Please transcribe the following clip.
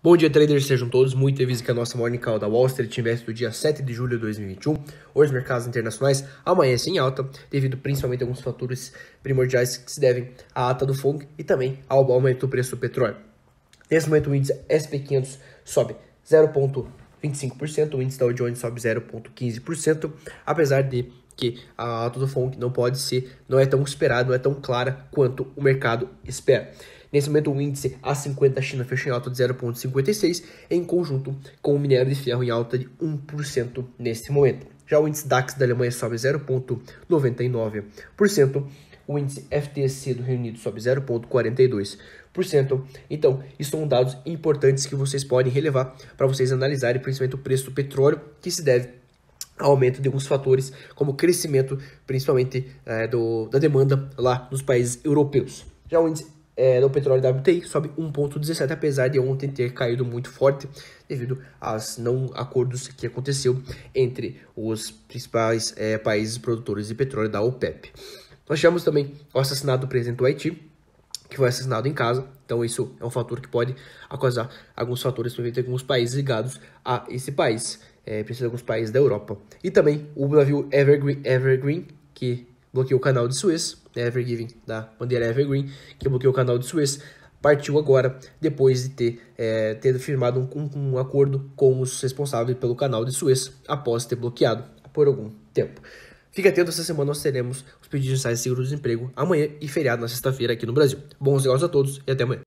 Bom dia, traders, sejam todos muito bem-vindos à nossa Morning Call da Wall Street Invest do dia 7 de julho de 2021. Hoje, os mercados internacionais amanhecem em alta, devido principalmente a alguns fatores primordiais que se devem à ata do FONG e também ao aumento do preço do petróleo. Nesse momento, o índice SP500 sobe 0,25%, o índice Dow Jones sobe 0,15%, apesar de que a alta do Fonk não pode ser, não é tão esperada, não é tão clara quanto o mercado espera. Nesse momento, o índice A50 da China fechou em alta de 0,56, em conjunto com o minério de ferro em alta de 1% nesse momento. Já o índice DAX da Alemanha sobe 0,99%, o índice FTSE do Reino Unido sobe 0,42%. Então, isso são dados importantes que vocês podem relevar para vocês analisarem, principalmente o preço do petróleo, que se deve aumento de alguns fatores, como crescimento, principalmente é, do, da demanda lá nos países europeus. Já o índice é, do petróleo WTI sobe 1,17, apesar de ontem ter caído muito forte devido aos não acordos que aconteceu entre os principais é, países produtores de petróleo da OPEP. Nós tivemos também o assassinato do presidente do Haiti, que foi assassinado em casa. Então, isso é um fator que pode acusar alguns fatores, principalmente alguns países ligados a esse país é, de alguns países da Europa. E também o navio Evergreen, Evergreen que bloqueou o canal de Suez, né, Evergreen, da bandeira Evergreen, que bloqueou o canal de Suez, partiu agora, depois de ter, é, ter firmado um, um, um acordo com os responsáveis pelo canal de Suez, após ter bloqueado por algum tempo. Fique atento, essa semana nós teremos os pedidos de ensaio de seguro-desemprego amanhã e feriado na sexta-feira aqui no Brasil. Bons negócios a todos e até amanhã.